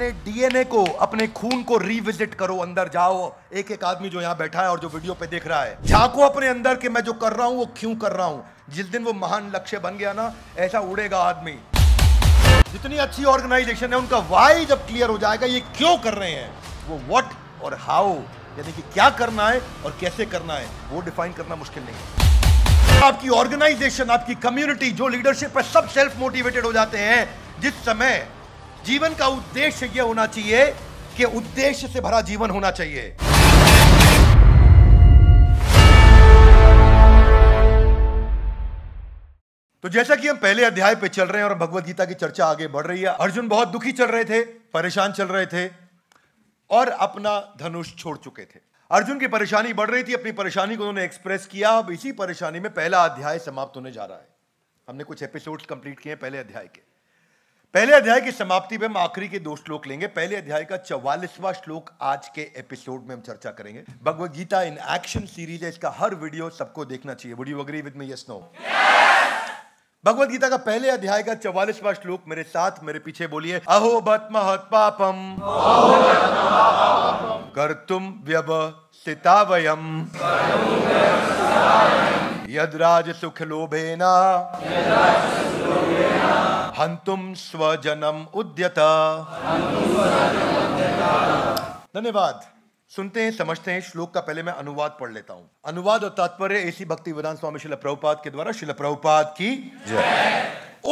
अपने डीएनए को अपने खून को रिविजिट करो अंदर जाओ एक एक आदमी जो यहाँ बैठा है और जो वीडियो पे देख रहा है झाको अपने अंदर के मैं जो कर रहा हूँ वो क्यों कर रहा हूँ जिस दिन वो महान लक्ष्य बन गया ना ऐसा उड़ेगा आदमी जितनी अच्छी ऑर्गेनाइजेशन है उनका वाई जब क्लियर हो जाएगा ये क्यों कर रहे हैं वो वट और हाउ यानी कि क्या करना है और कैसे करना है वो डिफाइन करना मुश्किल नहीं है आपकी ऑर्गेनाइजेशन आपकी कम्युनिटी जो लीडरशिप है सब सेल्फ मोटिवेटेड हो जाते हैं जिस समय जीवन का उद्देश्य यह होना चाहिए कि उद्देश्य से भरा जीवन होना चाहिए तो जैसा कि हम पहले अध्याय पे चल रहे हैं और भगवत गीता की चर्चा आगे बढ़ रही है अर्जुन बहुत दुखी चल रहे थे परेशान चल रहे थे और अपना धनुष छोड़ चुके थे अर्जुन की परेशानी बढ़ रही थी अपनी परेशानी को उन्होंने एक्सप्रेस किया अब इसी परेशानी में पहला अध्याय समाप्त होने जा रहा है हमने कुछ एपिसोड्स कंप्लीट किए पहले अध्याय के पहले अध्याय की समाप्ति पे हम आखिरी के दो श्लोक लेंगे पहले अध्याय का चौवालीसवां श्लोक आज के एपिसोड में हम चर्चा करेंगे Bhagavad Gita in action series है इसका हर वीडियो सबको देखना चाहिए would you agree with me yes no Bhagavad Gita का पहले अध्याय का चौवालीसवां श्लोक मेरे साथ मेरे पीछे बोलिए अहो बत महत पापम कर तुम व्यव सितावयम यदराज सुख लोभेना हंतुम स्वजनम उद्यता धन्यवाद सुनते हैं समझते हैं श्लोक का पहले मैं अनुवाद पढ़ लेता हूं अनुवाद और तात्पर्य ऐसी भक्ति विधान स्वामी शिल प्रभुपाद के द्वारा शिल प्रभुपाद की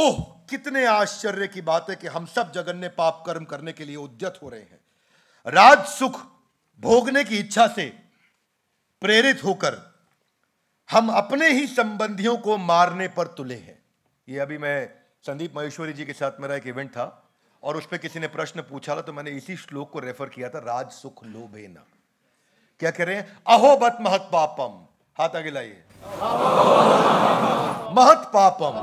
ओह कितने आश्चर्य की बात है कि हम सब जगन्य पाप कर्म करने के लिए उद्यत हो रहे हैं राज सुख भोगने की इच्छा से प्रेरित होकर हम अपने ही संबंधियों को मारने पर तुले हैं ये अभी मैं संदीप महेश्वरी जी के साथ मेरा एक इवेंट था और उस पर किसी ने प्रश्न पूछा था तो मैंने इसी श्लोक को रेफर किया था राज सुख लोभे न क्या कह रहे हैं अहो बत महत पापम हाथ आगे लाइए महत पापम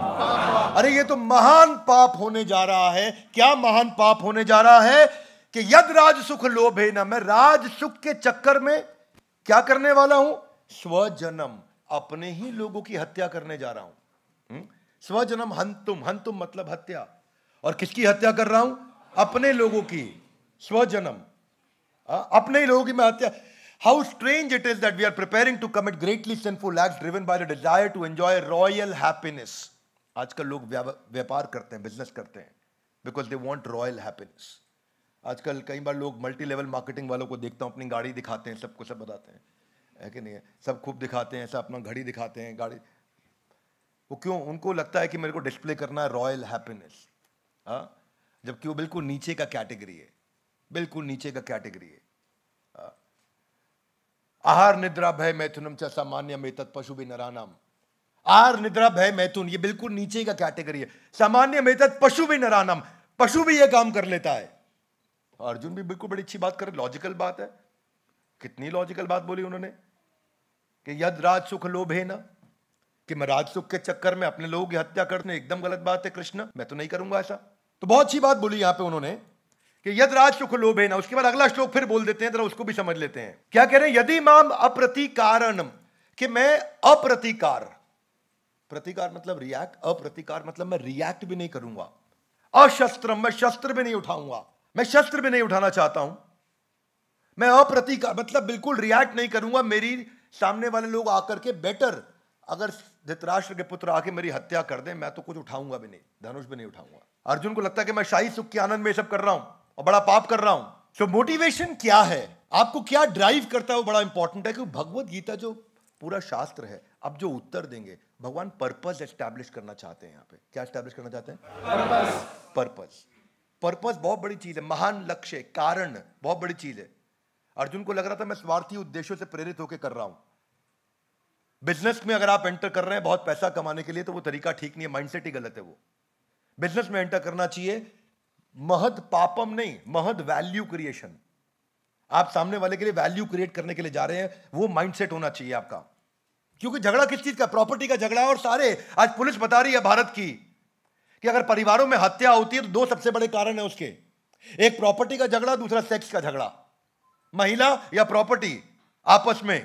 अरे ये तो महान पाप होने जा रहा है क्या महान पाप होने जा रहा है कि यद राज सुख लोभे न मैं राज सुख के चक्कर में क्या करने वाला हूं स्वजनम अपने ही लोगों की हत्या करने जा रहा हूं स्वजनम हंतुम हंतुम मतलब हत्या और किसकी हत्या कर रहा हूं अपने लोगों की स्वजनम हाँ, अपने ही लोगों की मैं हत्या how strange it is that we are preparing to commit greatly sinful act driven by the desire to enjoy royal happiness आजकल लोग व्यापार करते हैं बिजनेस करते हैं because they want royal happiness आजकल कई बार लोग मल्टी लेवल मार्केटिंग वालों को देखता हूँ अपनी गाड़ी दिखाते हैं सब कुछ सब बताते हैं है कि नहीं है सब खूब दिखाते हैं सब अपना घड़ी दिखाते हैं गाड़ी वो क्यों उनको लगता है कि मेरे को डिस्प्ले करना है रॉयल हैप्पीनेस हाँ? जबकि वो बिल्कुल नीचे का कैटेगरी है बिल्कुल नीचे का कैटेगरी है हाँ? आहार निद्रा भय मैथुनम च सामान्य में पशु भी नरानाम आहार निद्रा भय मैथुन ये बिल्कुल नीचे का कैटेगरी है सामान्य मेतत पशु भी नरानाम पशु भी ये काम कर लेता है अर्जुन भी बिल्कुल बड़ी अच्छी बात कर लॉजिकल बात है कितनी लॉजिकल बात बोली उन्होंने कि यद राज सुख लोभ है ना कि मैं राजसुख के चक्कर में अपने लोगों की हत्या करने एकदम गलत बात है कृष्ण मैं तो नहीं करूंगा ऐसा तो बहुत सी बात बोली यहां पे उन्होंने कि यद राजसुख लोभ है ना उसके बाद अगला श्लोक फिर बोल देते हैं जरा उसको भी समझ लेते हैं क्या कह रहे हैं यदि माम अप्रतिकारणम कि मैं अप्रतिकार प्रतिकार मतलब रिएक्ट अप्रतिकार मतलब मैं रिएक्ट भी नहीं करूंगा अशस्त्र मैं शस्त्र भी नहीं उठाऊंगा मैं शस्त्र भी नहीं उठाना चाहता हूं मैं अप्रतिकार मतलब बिल्कुल रिएक्ट नहीं करूंगा मेरी सामने वाले लोग आकर के बेटर अगर धृतराष्ट्र के पुत्र आके मेरी हत्या कर दे मैं तो कुछ उठाऊंगा भी नहीं धनुष भी नहीं उठाऊंगा अर्जुन को लगता है कि मैं शाही सुख के आनंद में सब कर रहा हूं और बड़ा पाप कर रहा हूं सो so, मोटिवेशन क्या है आपको क्या ड्राइव करता है वो बड़ा इंपॉर्टेंट है क्योंकि भगवत गीता जो पूरा शास्त्र है अब जो उत्तर देंगे भगवान पर्पज एस्टैब्लिश करना चाहते हैं यहाँ पे क्या एस्टैब्लिश करना चाहते हैं पर्पज पर्पज बहुत बड़ी चीज है महान लक्ष्य कारण बहुत बड़ी चीज है अर्जुन को लग रहा था मैं स्वार्थी उद्देश्यों से प्रेरित होकर कर रहा हूं बिजनेस में अगर आप एंटर कर रहे हैं बहुत पैसा कमाने के लिए तो वो तरीका ठीक नहीं है माइंडसेट ही गलत है वो बिजनेस में एंटर करना चाहिए महद पापम नहीं महद वैल्यू क्रिएशन आप सामने वाले के लिए वैल्यू क्रिएट करने के लिए जा रहे हैं वो माइंडसेट होना चाहिए आपका क्योंकि झगड़ा किस चीज का प्रॉपर्टी का झगड़ा है और सारे आज पुलिस बता रही है भारत की कि अगर परिवारों में हत्या होती है तो दो सबसे बड़े कारण है उसके एक प्रॉपर्टी का झगड़ा दूसरा सेक्स का झगड़ा महिला या प्रॉपर्टी आपस में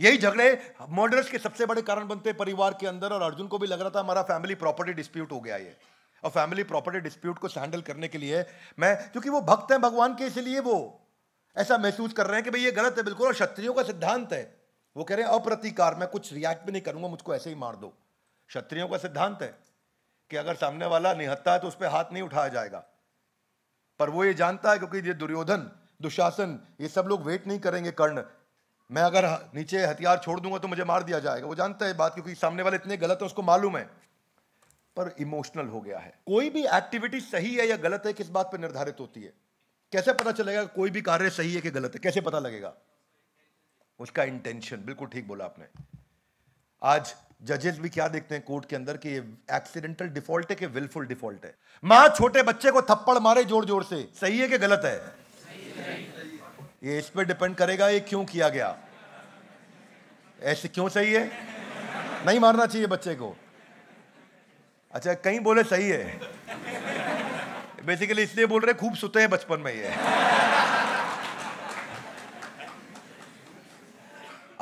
यही झगड़े मर्डर्स के सबसे बड़े कारण बनते हैं परिवार के अंदर और अर्जुन को भी लग रहा था हमारा फैमिली प्रॉपर्टी डिस्प्यूट हो गया ये और फैमिली प्रॉपर्टी डिस्प्यूट को हैंडल करने के लिए मैं क्योंकि वो भक्त हैं भगवान के इसलिए वो ऐसा महसूस कर रहे हैं कि भाई ये गलत है बिल्कुल और क्षत्रियों का सिद्धांत है वो कह रहे हैं अप्रतिकार मैं कुछ रिएक्ट भी नहीं करूंगा मुझको ऐसे ही मार दो क्षत्रियों का सिद्धांत है कि अगर सामने वाला निहत्ता है तो उस पर हाथ नहीं उठाया जाएगा पर वो ये जानता है क्योंकि ये दुर्योधन दुशासन ये सब लोग वेट नहीं करेंगे कर्ण मैं अगर नीचे हथियार छोड़ दूंगा तो मुझे मार दिया जाएगा वो जानता है बात क्योंकि सामने वाले इतने गलत है उसको मालूम है पर इमोशनल हो गया है कोई भी एक्टिविटी सही है या गलत है किस बात पर निर्धारित होती है कैसे पता चलेगा कोई भी कार्य सही है कि गलत है कैसे पता लगेगा उसका इंटेंशन बिल्कुल ठीक बोला आपने आज जजेस भी क्या देखते हैं कोर्ट के अंदर कि ये एक्सीडेंटल डिफॉल्ट है कि विलफुल डिफॉल्ट है मां छोटे बच्चे को थप्पड़ मारे जोर जोर से सही है कि गलत है ये इस पर डिपेंड करेगा ये क्यों किया गया ऐसे क्यों सही है नहीं मारना चाहिए बच्चे को अच्छा कहीं बोले सही है बेसिकली इसलिए बोल रहे खूब सुते हैं बचपन में ये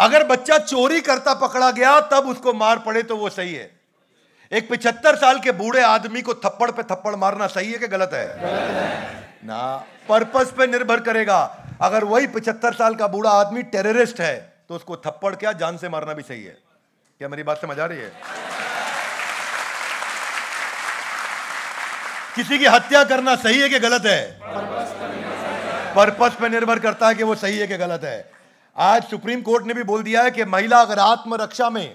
अगर बच्चा चोरी करता पकड़ा गया तब उसको मार पड़े तो वो सही है एक पिछहत्तर साल के बूढ़े आदमी को थप्पड़ पे थप्पड़ मारना सही है कि गलत है, गलत है। ना पर्पस पे निर्भर करेगा अगर वही पिछहत्तर साल का बूढ़ा आदमी टेररिस्ट है तो उसको थप्पड़ क्या जान से मारना भी सही है क्या मेरी बात समझ आ रही है किसी की हत्या करना सही है कि गलत है पर्पस पे निर्भर करता है कि वो सही है कि गलत है आज सुप्रीम कोर्ट ने भी बोल दिया है कि महिला अगर आत्मरक्षा में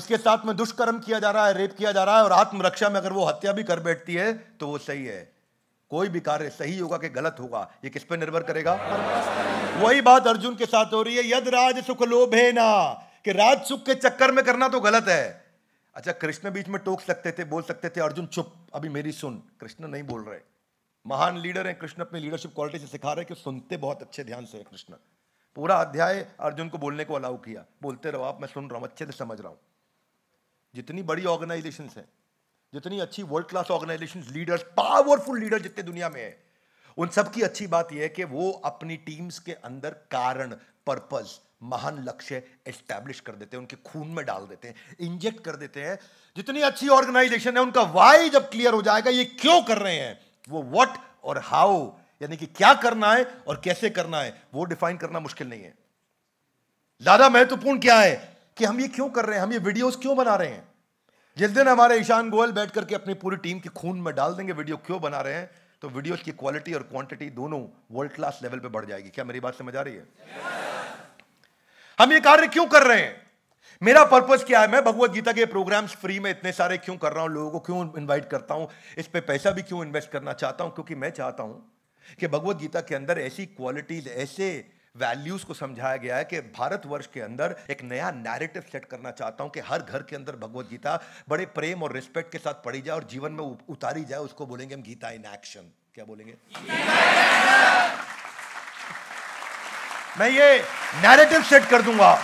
उसके साथ में दुष्कर्म किया जा रहा है रेप किया जा रहा है और आत्मरक्षा में अगर वो हत्या भी कर बैठती है तो वो सही है कोई भी कार्य सही होगा कि गलत होगा ये किस पर निर्भर करेगा वही बात अर्जुन के साथ हो रही है यद राज सुख लोभे ना कि राज सुख के चक्कर में करना तो गलत है अच्छा कृष्ण बीच में टोक सकते थे बोल सकते थे अर्जुन चुप अभी मेरी सुन कृष्ण नहीं बोल रहे महान लीडर हैं कृष्ण अपनी लीडरशिप क्वालिटी से सिखा रहे कि सुनते बहुत अच्छे ध्यान से कृष्ण पूरा अध्याय अर्जुन को बोलने को अलाउ किया बोलते रहो आप मैं सुन रहा हूँ अच्छे से समझ रहा हूँ जितनी बड़ी ऑर्गेनाइजेशन है जितनी अच्छी world class organisation leaders powerful leader जितने दुनिया में है उन सबकी अच्छी बात यह है कि वो अपनी टीम्स के अंदर कारण पर्पज महान लक्ष्य एस्टैब्लिश कर देते हैं उनके खून में डाल देते हैं इंजेक्ट कर देते हैं जितनी अच्छी ऑर्गेनाइजेशन है उनका वाई जब क्लियर हो जाएगा ये क्यों कर रहे हैं वो व्हाट और हाउ यानी कि क्या करना है और कैसे करना है वो डिफाइन करना मुश्किल नहीं है ज्यादा महत्वपूर्ण क्या है कि हम ये क्यों कर रहे हैं हम ये वीडियोस क्यों बना रहे हैं जिस दिन हमारे ईशान गोयल बैठ करके अपनी पूरी टीम के खून में डाल देंगे वीडियो क्यों बना रहे हैं तो वीडियोस की क्वालिटी और क्वांटिटी दोनों वर्ल्ड क्लास लेवल पे बढ़ जाएगी क्या मेरी बात समझ आ रही है yes. हम ये कार्य क्यों कर रहे हैं मेरा पर्पज क्या है मैं भगवत गीता के प्रोग्राम्स फ्री में इतने सारे क्यों कर रहा हूं लोगों को क्यों इन्वाइट करता हूं इस पर पैसा भी क्यों इन्वेस्ट करना चाहता हूं क्योंकि मैं चाहता हूं कि भगवत गीता के अंदर ऐसी क्वालिटीज ऐसे वैल्यूज को समझाया गया है कि भारतवर्ष के अंदर एक नया नैरेटिव सेट करना चाहता हूं कि हर घर के अंदर भगवत गीता बड़े प्रेम और रिस्पेक्ट के साथ पढ़ी जाए और जीवन में उतारी जाए उसको बोलेंगे हम गीता इन एक्शन क्या बोलेंगे मैं ये नैरेटिव सेट कर दूंगा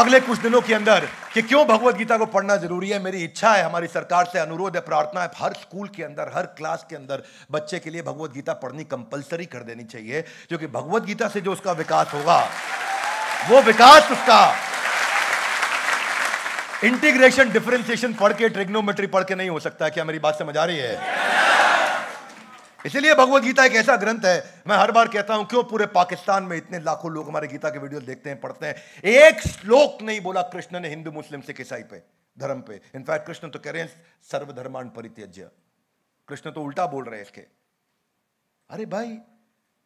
अगले कुछ दिनों के अंदर कि क्यों भगवत गीता को पढ़ना जरूरी है मेरी इच्छा है हमारी सरकार से अनुरोध है प्रार्थना है हर स्कूल के अंदर हर क्लास के अंदर बच्चे के लिए भगवत गीता पढ़नी कंपलसरी कर देनी चाहिए क्योंकि भगवत गीता से जो उसका विकास होगा वो विकास उसका इंटीग्रेशन डिफरेंशिएशन पढ़ के ट्रिग्नोमेट्री पढ़ के नहीं हो सकता क्या मेरी बात समझ आ रही है इसलिए भगवत गीता एक ऐसा ग्रंथ है मैं हर बार कहता हूं क्यों पूरे पाकिस्तान में इतने लाखों लोग हमारे गीता के वीडियो देखते हैं पढ़ते हैं एक श्लोक नहीं बोला कृष्ण ने हिंदू मुस्लिम सिख ईसाई पे धर्म पे इनफैक्ट कृष्ण तो कह रहे हैं सर्वधर्मान परित्यज्य कृष्ण तो उल्टा बोल रहे हैं इसके अरे भाई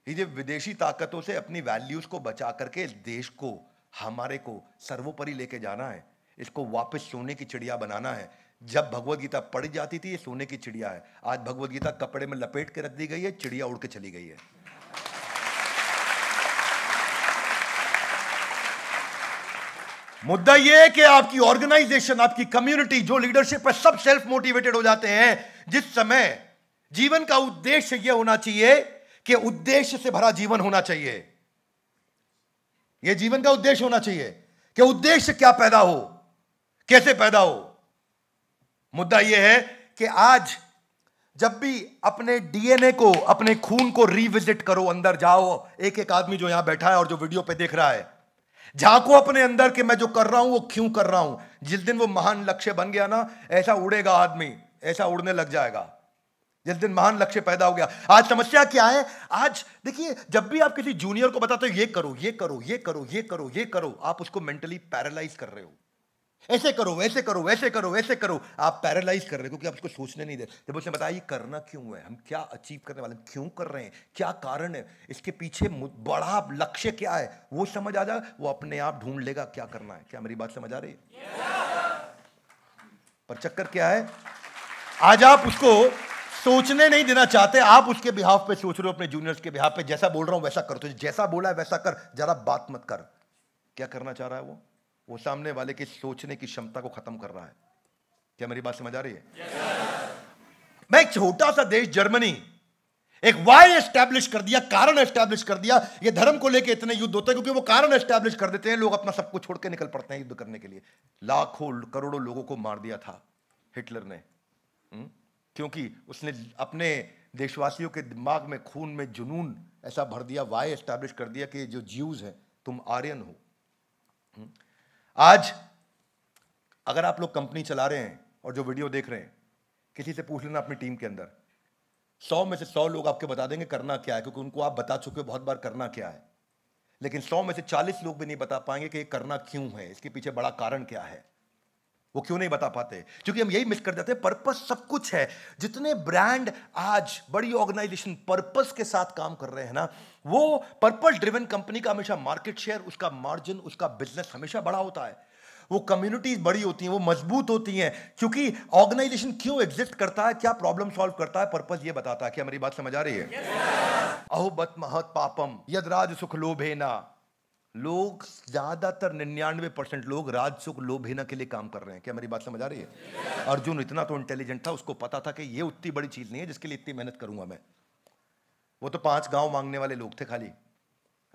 ये जो विदेशी ताकतों से अपनी वैल्यूज को बचा करके इस देश को हमारे को सर्वोपरि लेके जाना है इसको वापस सोने की चिड़िया बनाना है जब भगवत गीता पढ़ी जाती थी ये सोने की चिड़िया है आज भगवत गीता कपड़े में लपेट के रख दी गई है चिड़िया उड़ के चली गई है मुद्दा यह है कि आपकी ऑर्गेनाइजेशन आपकी कम्युनिटी जो लीडरशिप है सब सेल्फ मोटिवेटेड हो जाते हैं जिस समय जीवन का उद्देश्य यह होना चाहिए कि उद्देश्य से भरा जीवन होना चाहिए यह जीवन का उद्देश्य होना चाहिए कि उद्देश्य क्या पैदा हो कैसे पैदा हो मुद्दा यह है कि आज जब भी अपने डीएनए को अपने खून को रिविजिट करो अंदर जाओ एक एक आदमी जो यहां बैठा है और जो वीडियो पे देख रहा है झांको अपने अंदर के मैं जो कर रहा हूं वो क्यों कर रहा हूं जिस दिन वो महान लक्ष्य बन गया ना ऐसा उड़ेगा आदमी ऐसा उड़ने लग जाएगा जिस दिन महान लक्ष्य पैदा हो गया आज समस्या क्या है आज देखिए जब भी आप किसी जूनियर को बताते हो ये करो ये करो ये करो ये करो ये करो आप उसको मेंटली पैरालाइज कर रहे हो ऐसे करो वैसे करो वैसे करो वैसे करो आप पैरालाइज कर रहे हो क्योंकि आप उसको सोचने नहीं दे जब उसने बताया ये करना क्यों है हम क्या अचीव करने वाले हैं क्यों कर रहे हैं क्या कारण है इसके पीछे बड़ा लक्ष्य क्या है वो समझ आ जाए वो अपने आप ढूंढ लेगा क्या करना है क्या मेरी बात समझ आ रही है yes! पर चक्कर क्या है आज आप उसको सोचने नहीं देना चाहते आप उसके बिहाफ पे सोच रहे हो अपने जूनियर्स के बिहाफ पे जैसा बोल रहा हूं वैसा कर तो जैसा बोला है वैसा कर जरा बात मत कर क्या करना चाह रहा है वो वो सामने वाले की सोचने की क्षमता को खत्म कर रहा है क्या मेरी बात समझ आ रही है yes. मैं एक छोटा सा देश जर्मनी एक वाई एस्टैब्लिश कर दिया कारण एस्टैब्लिश कर दिया ये धर्म को लेके इतने युद्ध होते हैं क्योंकि वो कारण एस्टैब्लिश कर देते हैं लोग अपना सब कुछ छोड़ के निकल पड़ते हैं युद्ध करने के लिए लाखों करोड़ों लोगों को मार दिया था हिटलर ने हम्म? क्योंकि उसने अपने देशवासियों के दिमाग में खून में जुनून ऐसा भर दिया वाई एस्टैब्लिश कर दिया कि जो ज्यूज है तुम आर्यन हो हुँ? हम्म? आज अगर आप लोग कंपनी चला रहे हैं और जो वीडियो देख रहे हैं किसी से पूछ लेना अपनी टीम के अंदर सौ में से सौ लोग आपके बता देंगे करना क्या है क्योंकि उनको आप बता चुके हो बहुत बार करना क्या है लेकिन सौ में से चालीस लोग भी नहीं बता पाएंगे कि ये करना क्यों है इसके पीछे बड़ा कारण क्या है वो क्यों नहीं बता पाते क्योंकि हम यही मिस कर जाते हैं पर्पस सब कुछ है जितने ब्रांड आज बड़ी ऑर्गेनाइजेशन पर्पस के साथ काम कर रहे हैं ना वो पर्पस ड्रिवन कंपनी का हमेशा मार्केट शेयर उसका मार्जिन उसका बिजनेस हमेशा बड़ा होता है वो कम्युनिटीज बड़ी होती हैं वो मजबूत होती हैं क्योंकि ऑर्गेनाइजेशन क्यों एग्जिस्ट करता है क्या प्रॉब्लम सॉल्व करता है पर्पज ये बताता है क्या मेरी बात समझ आ रही है अहोबत महत पापम यदराज सुख लोभे ना लोग ज़्यादातर निन्यानवे परसेंट लोग राजसुख लोभेना के लिए काम कर रहे हैं क्या मेरी बात समझ आ रही है अर्जुन इतना तो इंटेलिजेंट था उसको पता था कि ये उतनी बड़ी चीज़ नहीं है जिसके लिए इतनी मेहनत करूंगा मैं वो तो पांच गांव मांगने वाले लोग थे खाली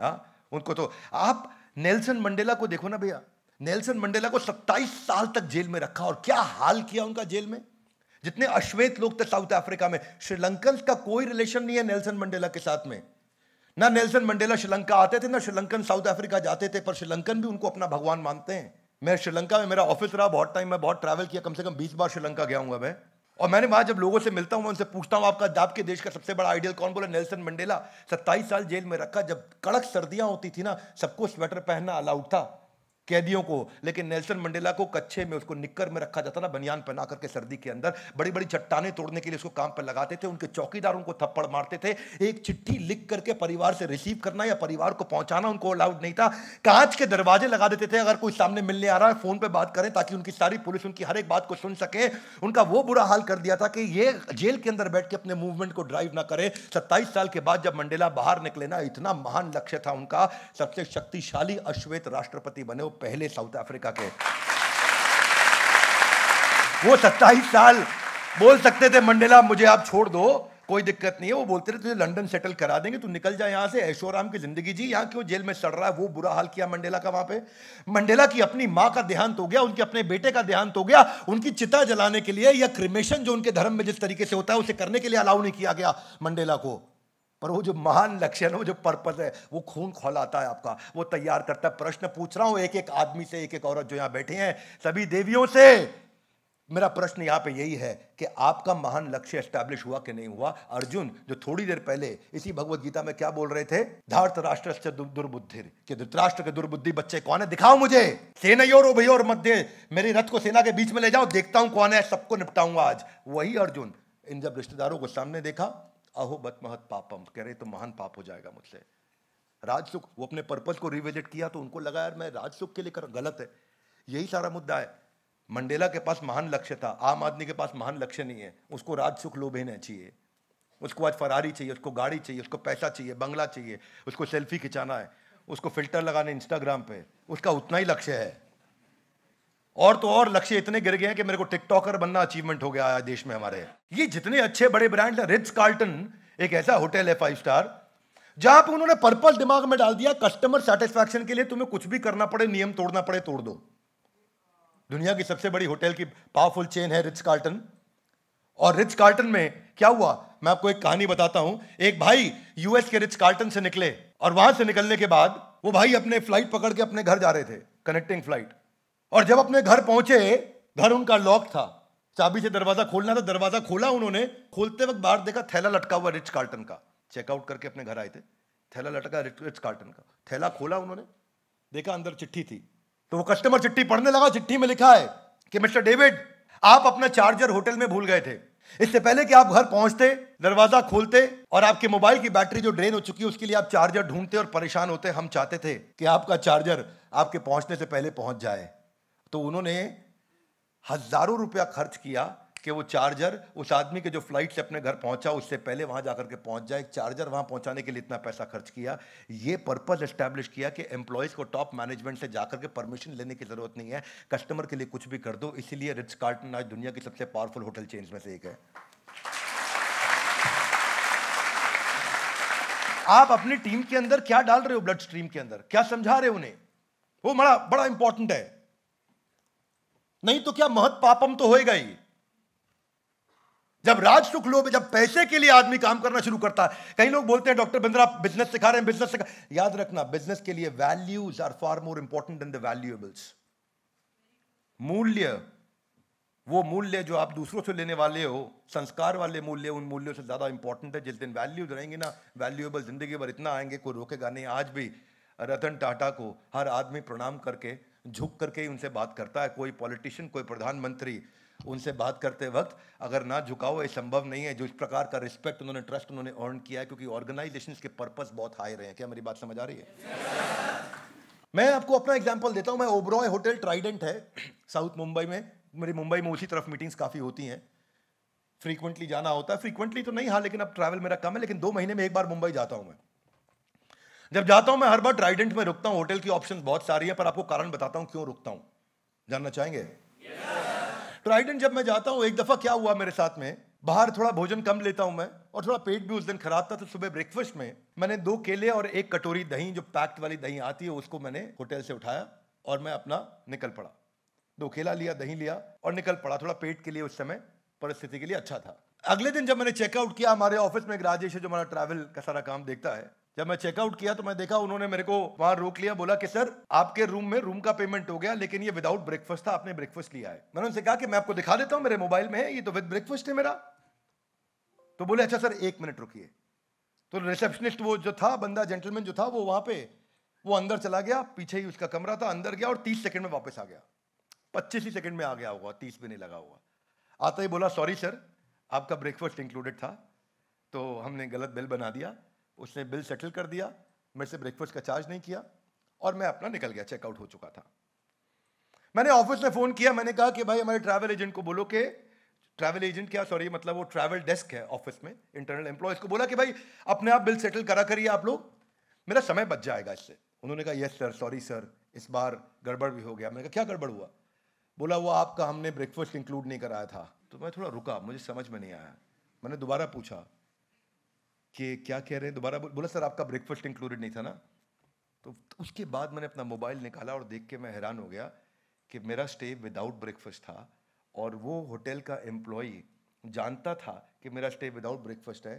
हाँ उनको तो आप नेल्सन मंडेला को देखो ना भैया नेल्सन मंडेला को सत्ताईस साल तक जेल में रखा और क्या हाल किया उनका जेल में जितने अश्वेत लोग थे साउथ अफ्रीका में श्रीलंकन का कोई रिलेशन नहीं है नेल्सन मंडेला के साथ में ना नेल्सन मंडेला श्रीलंका आते थे ना श्रीलंकन साउथ अफ्रीका जाते थे पर श्रीलंकन भी उनको अपना भगवान मानते हैं मैं श्रीलंका में मेरा ऑफिस रहा बहुत टाइम मैं बहुत ट्रैवल किया कम से कम बीस बार श्रीलंका गया हूँ मैं और मैंने वहाँ जब लोगों से मिलता हूँ मैं उनसे पूछता हूँ आपका आपके देश का सबसे बड़ा आइडियल कौन बोला नेल्सन मंडेला सत्ताईस साल जेल में रखा जब कड़क सर्दियाँ होती थी ना सबको स्वेटर पहनना अलाउड था कैदियों को लेकिन नेल्सन मंडेला को कच्चे में उसको निक्कर में रखा जाता ना बनियान पहना करके सर्दी के अंदर बड़ी बड़ी चट्टाने तोड़ने के लिए उसको काम पर लगाते थे उनके चौकीदार उनको थप्पड़ मारते थे एक चिट्ठी लिख करके परिवार से रिसीव करना या परिवार को पहुंचाना उनको अलाउड नहीं था कांच के दरवाजे लगा देते थे अगर कोई सामने मिलने आ रहा है फोन पर बात करें ताकि उनकी सारी पुलिस उनकी हर एक बात को सुन सके उनका वो बुरा हाल कर दिया था कि ये जेल के अंदर बैठ के अपने मूवमेंट को ड्राइव ना करें सत्ताईस साल के बाद जब मंडेला बाहर निकले ना इतना महान लक्ष्य था उनका सबसे शक्तिशाली अश्वेत राष्ट्रपति बने लोग पहले साउथ अफ्रीका के वो सत्ताईस साल बोल सकते थे मंडेला मुझे आप छोड़ दो कोई दिक्कत नहीं है वो बोलते रहे तुझे लंदन सेटल करा देंगे तू निकल जाए यहां से ऐशोराम की जिंदगी जी यहां क्यों जेल में सड़ रहा है वो बुरा हाल किया मंडेला का वहां पे मंडेला की अपनी माँ का देहांत हो गया उनके अपने बेटे का देहांत हो गया उनकी चिता जलाने के लिए या क्रिमेशन जो उनके धर्म में जिस तरीके से होता है उसे करने के लिए अलाउ नहीं किया गया मंडेला को पर वो जो महान लक्ष्य है ना वो जो पर्पज है वो खून खोलाता है आपका वो तैयार करता है प्रश्न पूछ रहा हूं एक एक आदमी से एक एक औरत जो यहां बैठे हैं सभी देवियों से मेरा प्रश्न यहाँ पे यही है कि आपका महान लक्ष्य एस्टैब्लिश हुआ कि नहीं हुआ अर्जुन जो थोड़ी देर पहले इसी भगवत गीता में क्या बोल रहे थे धार्थ राष्ट्र से दुर्बुद्धि कि धृतराष्ट्र के दुर्बुद्धि बच्चे कौन है दिखाओ मुझे सेना और भैया और मध्य मेरे रथ को सेना के बीच में ले जाओ देखता हूँ कौन है सबको निपटाऊंगा आज वही अर्जुन इन जब रिश्तेदारों को सामने देखा अहो बत महत पापम कह रहे तो महान पाप हो जाएगा मुझसे राजसुख वो अपने पर्पज को रिविजिट किया तो उनको लगा यार मैं राजसुख के लिए कर गलत है यही सारा मुद्दा है मंडेला के पास महान लक्ष्य था आम आदमी के पास महान लक्ष्य नहीं है उसको राजसुख लोभेना चाहिए उसको आज फरारी चाहिए उसको गाड़ी चाहिए उसको पैसा चाहिए बंगला चाहिए उसको सेल्फी खिंचाना है उसको फिल्टर लगाना इंस्टाग्राम पे उसका उतना ही लक्ष्य है और तो और लक्ष्य इतने गिर गए हैं कि मेरे को टिकटॉकर बनना अचीवमेंट हो गया है देश में हमारे ये जितने अच्छे बड़े ब्रांड है रिच कार्टन एक ऐसा होटल है फाइव स्टार जहां पर उन्होंने पर्पल दिमाग में डाल दिया कस्टमर सेटिस्फैक्शन के लिए तुम्हें कुछ भी करना पड़े नियम तोड़ना पड़े तोड़ दो दुनिया की सबसे बड़ी होटल की पावरफुल चेन है रिच कार्टन और रिच कार्टन में क्या हुआ मैं आपको एक कहानी बताता हूं एक भाई यूएस के रिच कार्टन से निकले और वहां से निकलने के बाद वो भाई अपने फ्लाइट पकड़ के अपने घर जा रहे थे कनेक्टिंग फ्लाइट और जब अपने घर पहुंचे घर उनका लॉक था चाबी से दरवाजा खोलना था दरवाजा खोला उन्होंने खोलते वक्त बाहर देखा थैला लटका हुआ रिच कार्टन का चेकआउट करके अपने घर आए थे थैला लटका रिच कार्टन का थैला खोला उन्होंने देखा अंदर चिट्ठी थी तो वो कस्टमर चिट्ठी पढ़ने लगा चिट्ठी में लिखा है कि मिस्टर डेविड आप अपना चार्जर होटल में भूल गए थे इससे पहले कि आप घर पहुंचते दरवाजा खोलते और आपके मोबाइल की बैटरी जो ड्रेन हो चुकी है उसके लिए आप चार्जर ढूंढते और परेशान होते हम चाहते थे कि आपका चार्जर आपके पहुंचने से पहले पहुंच जाए तो उन्होंने हज़ारों रुपया खर्च किया कि वो चार्जर उस आदमी के जो फ्लाइट से अपने घर पहुंचा उससे पहले वहां जाकर के पहुंच जाए चार्जर वहां पहुंचाने के लिए इतना पैसा खर्च किया ये पर्पज़ एस्टैब्लिश किया कि एम्प्लॉयज़ को टॉप मैनेजमेंट से जाकर के परमिशन लेने की ज़रूरत नहीं है कस्टमर के लिए कुछ भी कर दो इसीलिए रिच कार्टन आज दुनिया की सबसे पावरफुल होटल चेन्स में से एक है आप अपनी टीम के अंदर क्या डाल रहे हो ब्लड स्ट्रीम के अंदर क्या समझा रहे हो उन्हें वो बड़ा बड़ा इंपॉर्टेंट है नहीं तो क्या महत पापम तो होएगा ही जब राजसुख लोभ जब पैसे के लिए आदमी काम करना शुरू करता है कई लोग बोलते हैं डॉक्टर बिंद्रा बिजनेस सिखा रहे हैं बिजनेस सिखा याद रखना बिजनेस के लिए values are far more important than the valuables मूल्य वो मूल्य जो आप दूसरों से लेने वाले हो संस्कार वाले मूल्य उन मूल्यों से ज़्यादा इंपॉर्टेंट है जिस दिन वैल्यूज रहेंगे ना वैल्यूएबल जिंदगी भर इतना आएंगे कोई रोकेगा नहीं आज भी रतन टाटा को हर आदमी प्रणाम करके झुक करके ही उनसे बात करता है कोई पॉलिटिशियन कोई प्रधानमंत्री उनसे बात करते वक्त अगर ना झुकाओ ये संभव नहीं है जो इस प्रकार का रिस्पेक्ट उन्होंने ट्रस्ट उन्होंने अर्न किया है क्योंकि ऑर्गेनाइजेशन के पर्पज बहुत हाई रहे हैं क्या मेरी बात समझ आ रही है मैं आपको अपना एग्जाम्पल देता हूँ मैं ओबरॉय होटल ट्राइडेंट है साउथ मुंबई में मेरी मुंबई में उसी तरफ मीटिंग्स काफ़ी होती हैं फ्रीक्वेंटली जाना होता है फ्रीक्वेंटली तो नहीं हाँ लेकिन अब ट्रैवल मेरा कम है लेकिन दो महीने में एक बार मुंबई जाता हूँ मैं जब जाता हूं मैं हर बार ट्राइडेंट में रुकता हूं होटल की ऑप्शन बहुत सारी है पर आपको कारण बताता हूं क्यों रुकता हूं जानना चाहेंगे yes. ट्राइडेंट जब मैं जाता हूं एक दफा क्या हुआ मेरे साथ में बाहर थोड़ा भोजन कम लेता हूं मैं और थोड़ा पेट भी उस दिन खराब था तो सुबह ब्रेकफास्ट में मैंने दो केले और एक कटोरी दही जो पैक्ट वाली दही आती है उसको मैंने होटल से उठाया और मैं अपना निकल पड़ा दो केला लिया दही लिया और निकल पड़ा थोड़ा पेट के लिए उस समय परिस्थिति के लिए अच्छा था अगले दिन जब मैंने चेकआउट किया हमारे ऑफिस में एक राजेश है जो हमारा ट्रैवल का सारा काम देखता है जब मैं चेकआउट किया तो मैं देखा उन्होंने मेरे को वहां रोक लिया बोला कि सर आपके रूम में रूम का पेमेंट हो गया लेकिन ये विदाउट ब्रेकफास्ट था आपने ब्रेकफास्ट लिया है मैंने उनसे कहा कि मैं आपको दिखा देता हूं मेरे मोबाइल में है ये तो विद ब्रेकफास्ट है मेरा तो बोले अच्छा सर एक मिनट रुकिए तो रिसेप्शनिस्ट वो जो था बंदा जेंटलमैन जो था वो वहां पे वो अंदर चला गया पीछे ही उसका कमरा था अंदर गया और तीस सेकंड में वापस आ गया पच्चीस ही सेकंड में आ गया होगा तीस भी नहीं लगा हुआ आता ही बोला सॉरी सर आपका ब्रेकफास्ट इंक्लूडेड था तो हमने गलत बिल बना दिया उसने बिल सेटल कर दिया मेरे से ब्रेकफास्ट का चार्ज नहीं किया और मैं अपना निकल गया चेकआउट हो चुका था मैंने ऑफिस में फ़ोन किया मैंने कहा कि भाई हमारे ट्रैवल एजेंट को बोलो कि ट्रैवल एजेंट क्या सॉरी मतलब वो ट्रैवल डेस्क है ऑफिस में इंटरनल एम्प्लॉय को बोला कि भाई अपने आप बिल सेटल करा करिए आप लोग मेरा समय बच जाएगा इससे उन्होंने कहा यस सर सॉरी सर इस बार गड़बड़ भी हो गया मैंने कहा क्या गड़बड़ हुआ बोला वो आपका हमने ब्रेकफास्ट इंक्लूड नहीं कराया था तो मैं थोड़ा रुका मुझे समझ में नहीं आया मैंने दोबारा पूछा कि क्या कह रहे हैं दोबारा बोला सर आपका ब्रेकफास्ट इंक्लूडेड नहीं था ना तो उसके बाद मैंने अपना मोबाइल निकाला और देख के मैं हैरान हो गया कि मेरा स्टे विदाउट ब्रेकफास्ट था और वो होटल का एम्प्लॉई जानता था कि मेरा स्टे विदाउट ब्रेकफास्ट है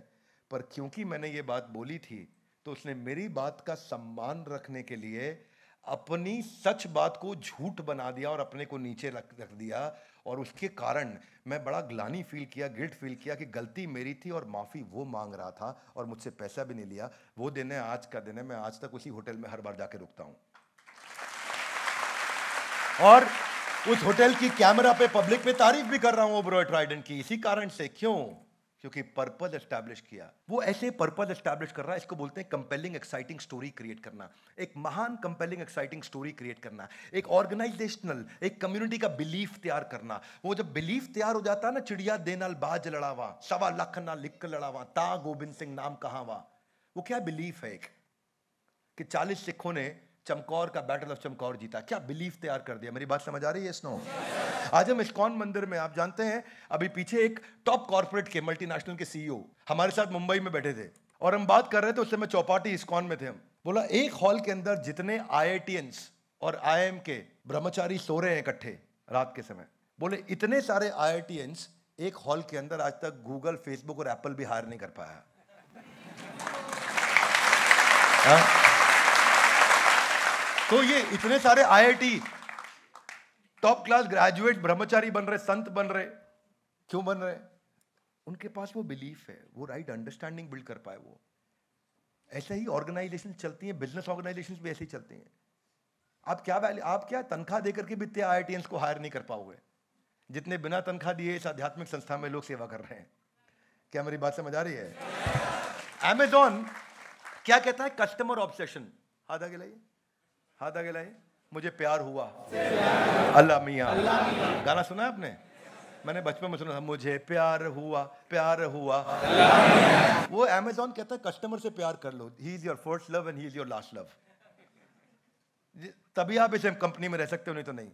पर क्योंकि मैंने ये बात बोली थी तो उसने मेरी बात का सम्मान रखने के लिए अपनी सच बात को झूठ बना दिया और अपने को नीचे रख रख दिया और उसके कारण मैं बड़ा ग्लानी फील किया गिल्ट फील किया कि गलती मेरी थी और माफ़ी वो मांग रहा था और मुझसे पैसा भी नहीं लिया वो दिन है आज का दिन है मैं आज तक उसी होटल में हर बार जाके रुकता हूँ और उस होटल की कैमरा पे पब्लिक पे तारीफ भी कर रहा हूँ ओब्रॉय ट्राइडन की इसी कारण से क्यों क्योंकि पर्पज एस्टैब्लिश किया वो ऐसे पर्पज एस्टैब्लिश कर रहा है इसको बोलते हैं कंपेलिंग एक्साइटिंग स्टोरी क्रिएट करना एक महान कंपेलिंग एक्साइटिंग स्टोरी क्रिएट करना एक ऑर्गेनाइजेशनल एक कम्युनिटी का बिलीफ तैयार करना वो जब बिलीफ तैयार हो जाता है ना चिड़िया दे नाल बाज लड़ावा सवा लख ना लिख लड़ावा ता गोबिंद सिंह नाम कहाँ वा वो क्या बिलीफ है एक कि चालीस सिखों ने चमकौर का बैटल ऑफ चमकौर जीता क्या बिलीफ तैयार कर दिया मेरी बात समझ आ रही है स्नो आज हम इस्कॉन मंदिर में आप जानते हैं अभी पीछे एक टॉप कॉर्पोरेट के मल्टीनेशनल के सीईओ हमारे साथ मुंबई में बैठे थे और हम बात कर रहे थे उस समय चौपाटी इस्कॉन में थे हम बोला एक हॉल के अंदर जितने आई और आई के ब्रह्मचारी सो रहे हैं इकट्ठे रात के समय बोले इतने सारे आई एक हॉल के अंदर आज तक गूगल फेसबुक और एप्पल भी हायर नहीं कर पाया हाँ? तो ये इतने सारे आईआईटी टॉप क्लास ग्रेजुएट ब्रह्मचारी बन रहे संत बन रहे क्यों बन रहे उनके पास वो बिलीफ है वो राइट अंडरस्टैंडिंग बिल्ड कर पाए वो ऐसे ही ऑर्गेनाइजेशन चलती हैं बिजनेस ऑर्गेनाइजेशन भी ऐसे ही चलती हैं आप क्या वैल्यू आप क्या तनख्वाह देकर के भी इतने आई को हायर नहीं कर पाओगे जितने बिना तनख्वाह दिए इस आध्यात्मिक संस्था में लोग सेवा कर रहे हैं क्या मेरी बात समझ आ रही है एमेजॉन क्या कहता है कस्टमर ऑब्सेशन हाथ आगे लाइए हाथ आगे लाइए मुझे प्यार हुआ अल्लाह मियाँ गाना सुना आपने मैंने बचपन में सुना था मुझे प्यार हुआ प्यार हुआ वो अमेजोन कहता है कस्टमर से प्यार कर लो he is your first love and he is your last love तभी आप इसे कंपनी में रह सकते हो नहीं तो नहीं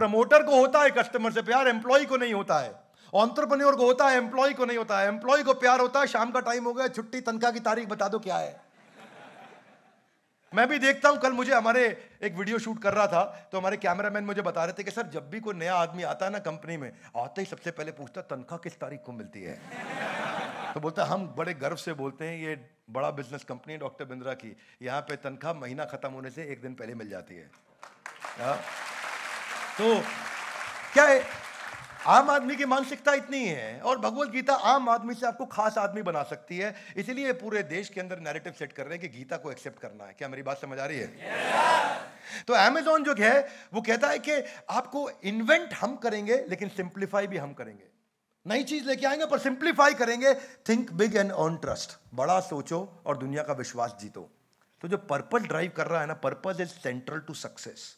प्रमोटर को होता है कस्टमर से प्यार एम्प्लॉय को नहीं होता है ऑन्टरप्रन्योर को होता है एम्प्लॉय को नहीं होता है एम्प्लॉय को प्यार होता है शाम का टाइम हो गया छुट्टी तनख्वाह की तारीख बता दो क्या है मैं भी देखता हूँ कल मुझे हमारे एक वीडियो शूट कर रहा था तो हमारे कैमरामैन मुझे बता रहे थे कि सर जब भी कोई नया आदमी आता है ना कंपनी में आते ही सबसे पहले पूछता तनख्वाह किस तारीख को मिलती है तो बोलता हम बड़े गर्व से बोलते हैं ये बड़ा बिजनेस कंपनी है डॉक्टर बिंद्रा की यहाँ पे तनख्वाह महीना खत्म होने से एक दिन पहले मिल जाती है हाँ। तो क्या है? आम आदमी की मानसिकता इतनी है और भगवत गीता आम आदमी से आपको खास आदमी बना सकती है इसीलिए पूरे देश के अंदर नैरेटिव सेट कर रहे हैं कि गीता को एक्सेप्ट करना है क्या मेरी बात समझ आ रही है yes! तो एमेजोन जो है वो कहता है कि आपको इन्वेंट हम करेंगे लेकिन सिंप्लीफाई भी हम करेंगे नई चीज लेके आएंगे पर सिंप्लीफाई करेंगे think big and on trust बड़ा सोचो और दुनिया का विश्वास जीतो तो जो पर्पज ड्राइव कर रहा है ना purpose is central to success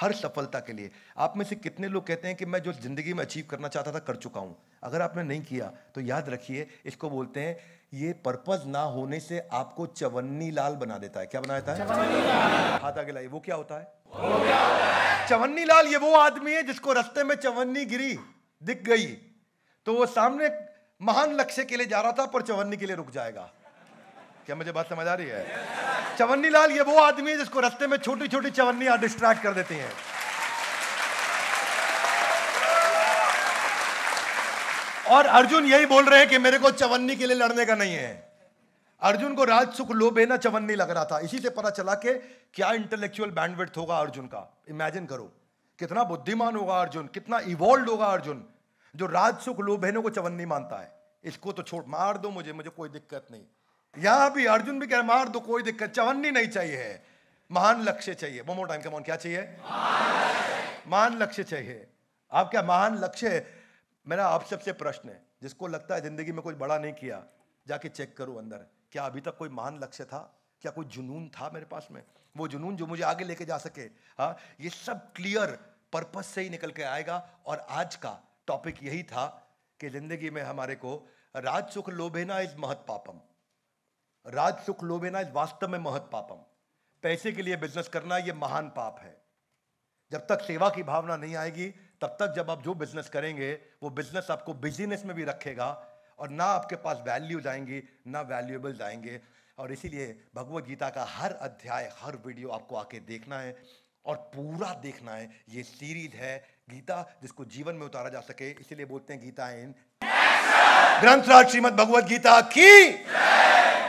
हर सफलता के लिए आप में से कितने लोग कहते हैं कि मैं जो ज़िंदगी में अचीव करना चाहता था कर चुका हूं अगर आपने नहीं किया तो याद रखिए इसको बोलते हैं ये पर्पज ना होने से आपको चवन्नी लाल बना देता है क्या बना देता है हाथ आगे लाइए वो क्या होता है चवन्नी लाल ये वो आदमी है जिसको रस्ते में चवन्नी गिरी दिख गई तो वो सामने महान लक्ष्य के लिए जा रहा था पर चवन्नी के लिए रुक जाएगा क्या मुझे बात समझ आ रही है चवन्नी लाल ये वो आदमी है जिसको रस्ते में छोटी छोटी चवन्नी डिस्ट्रैक्ट कर देती हैं और अर्जुन यही बोल रहे हैं कि मेरे को चवन्नी के लिए लड़ने का नहीं है अर्जुन को राज सुख लोभे ना चवन्नी लग रहा था इसी से पता चला कि क्या इंटेलेक्चुअल बैंडविड्थ होगा अर्जुन का इमेजिन करो कितना बुद्धिमान होगा अर्जुन कितना इवॉल्व होगा अर्जुन जो राज सुख लोभेनों को चवन्नी मानता है इसको तो छोड़ मार दो मुझे मुझे कोई दिक्कत नहीं यहां भी अर्जुन भी कह मार दो कोई दिक्कत चवन्नी नहीं चाहिए है महान लक्ष्य चाहिए वो मोर टाइम क्या चाहिए महान लक्ष्य चाहिए आप क्या महान लक्ष्य मेरा आप सबसे प्रश्न है जिसको लगता है जिंदगी में कुछ बड़ा नहीं किया जाके चेक करो अंदर क्या अभी तक कोई महान लक्ष्य था क्या कोई जुनून था मेरे पास में वो जुनून जो मुझे आगे लेके जा सके हाँ ये सब क्लियर पर्पज से ही निकल के आएगा और आज का टॉपिक यही था कि जिंदगी में हमारे को राज सुख लोभेना इज महत पापम राज सुख लोभेना इस वास्तव में महत पापम पैसे के लिए बिजनेस करना ये महान पाप है जब तक सेवा की भावना नहीं आएगी तब तक जब आप जो बिजनेस करेंगे वो बिजनेस आपको बिजनेस में भी रखेगा और ना आपके पास वैल्यू जाएंगी ना वैल्यूएबल जाएंगे और इसीलिए भगवत गीता का हर अध्याय हर वीडियो आपको आके देखना है और पूरा देखना है ये सीरीज है गीता जिसको जीवन में उतारा जा सके इसीलिए बोलते हैं गीता इन ग्रंथराज श्रीमद भगवत गीता की